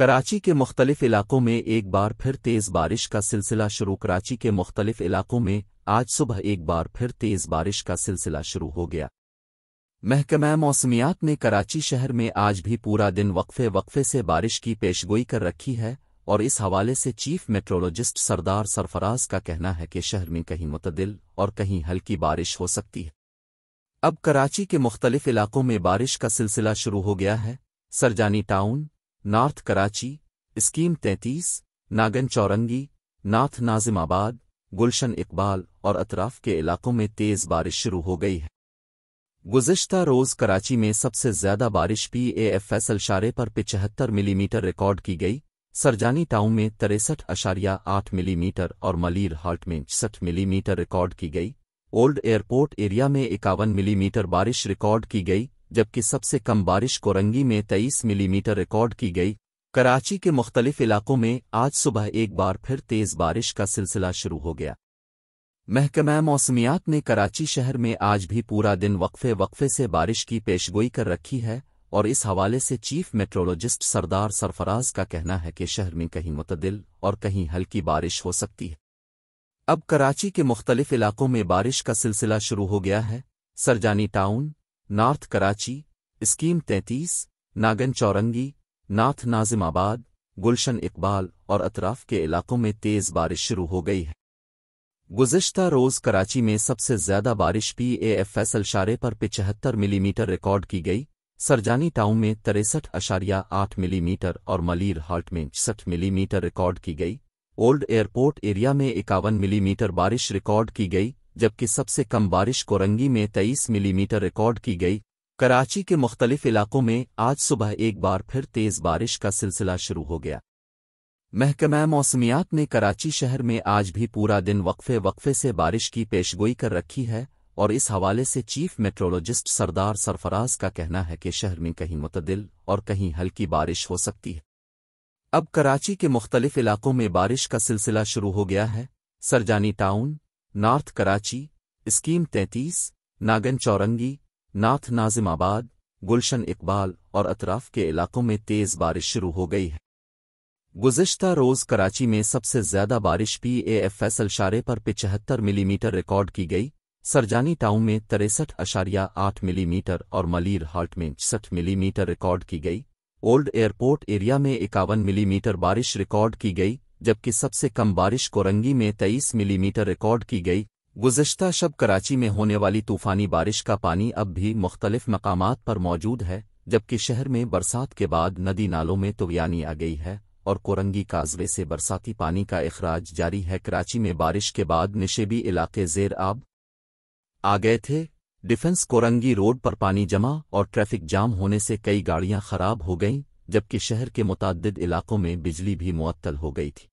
कराची के मुख्तलिफ इलाकों में एक बार फिर तेज़ बारिश का सिलसिला शुरू कराची के मुख्तलिफ इलाकों में आज सुबह एक बार फिर तेज़ बारिश का सिलसिला शुरू हो गया महकमा मौसमियात ने कराची शहर में आज भी पूरा दिन वक्फे वक्फे से बारिश की पेशगोई कर रखी है और इस हवाले से चीफ मेट्रोलॉजिस्ट सरदार सरफराज का कहना है कि शहर में कहीं मुतदिल और कहीं हल्की बारिश हो सकती है अब कराची के मुख्तलिफ इलाकों में बारिश का सिलसिला शुरू हो गया है Surjani town north Karachi scheme तैंतीस नागन चौरंगी नाथ नाजिमाबाद गुलशन इकबाल और अतराफ के इलाकों में तेज़ बारिश शुरू हो गई है गुजशत रोज़ कराची में सबसे ज़्यादा बारिश पी ए एफ एस अशारे पर पिचहत्तर मिलीमीटर रिकॉर्ड की गई सरजानी टाउन में तिरसठ अशारिया आठ मिलीमीटर और मलीर हॉल्ट में छसठ मिलीमीटर रिकॉर्ड की गई ओल्ड एयरपोर्ट एरिया में इक्यावन मिलीमीटर बारिश रिकॉर्ड की गई जबकि सबसे कम बारिश कोरंगी में तेईस मिलीमीटर रिकॉर्ड की गई कराची के मुख्तलिफ इलाकों में आज सुबह एक बार फिर तेज़ बारिश का सिलसिला शुरू हो गया महकमा मौसमियात ने कराची शहर में आज भी पूरा दिन वक्फे वक्फे से बारिश की पेशगोई कर रखी है और इस हवाले से चीफ मेट्रोलॉजिस्ट सरदार सरफराज का कहना है कि शहर में कहीं मुतदिल और कहीं हल्की बारिश हो सकती है अब कराची के मुख्तलिफ इलाकों में बारिश का सिलसिला शुरू हो गया है Surjani town north Karachi scheme तैंतीस नागन चौरंगी नाथ नाजिमाबाद गुलशन इकबाल और अतराफ के इलाकों में तेज़ बारिश शुरू हो गई है गुजशत रोज़ कराची में सबसे ज़्यादा बारिश पी ए एफ फैसल शारे पर पिचहत्तर मिलीमीटर रिकॉर्ड की गई सरजानी टाउन में तिरसठ अशारिया आठ मिलीमीटर और मलिर हाल्ट में छसठ मिलीमीटर रिकॉर्ड की गई ओल्ड एयरपोर्ट एरिया में इक्यावन मिलीमीटर बारिश रिकॉर्ड की गई जबकि सबसे कम बारिश कोरंगी में तेईस मिलीमीटर रिकॉर्ड की गई कराची के मुख्तलिफ इलाकों में आज सुबह एक बार फिर तेज बारिश का सिलसिला शुरू हो गया महकमा मौसमियात ने कराची शहर में आज भी पूरा दिन वक्फे वक्फे से बारिश की पेशगोई कर रखी है और इस हवाले से चीफ मेट्रोलॉजिस्ट सरदार सरफराज का कहना है कि शहर में कहीं मुतदिल और कहीं हल्की बारिश हो सकती है अब कराची के मुख्तलिफ इलाकों में बारिश का सिलसिला शुरू हो गया है Surjani town north Karachi scheme तैंतीस नागन चौरंगी नाथ नाजिमाबाद गुलशन इकबाल और अतराफ के इलाकों में तेज़ बारिश शुरू हो गई है गुजशत रोज़ कराची में सबसे ज़्यादा बारिश पी ए एफ एस अशारे पर पिचहत्तर मिलीमीटर रिकॉर्ड की गई सरजानी टाउन में तिरसठ अशारिया आठ मिलीमीटर और मलिर हाल्ट में छसठ मिलीमीटर रिकॉर्ड की गई ओल्ड एयरपोर्ट एरिया में इक्यावन मिलीमीटर बारिश रिकॉर्ड की गई जबकि सबसे कम बारिश कोरंगी में 23 मिलीमीटर रिकॉर्ड की गई गुजशत शब कराची में होने वाली तूफ़ानी बारिश का पानी अब भी मुख्तलिफ मकाम पर मौजूद है जबकि शहर में बरसात के बाद नदी नालों में तुगयानी आ गई है और कोरंगी काजवे से बरसाती पानी का अखराज जारी है कराची में बारिश के बाद निशेबी इलाके जेर आब आ गए थे डिफेंस कोरंगी रोड पर पानी जमा और ट्रैफिक जाम होने से कई गाड़ियां खराब हो गईं जबकि शहर के मुतद इलाकों में बिजली भी मुअत्तल हो गई थी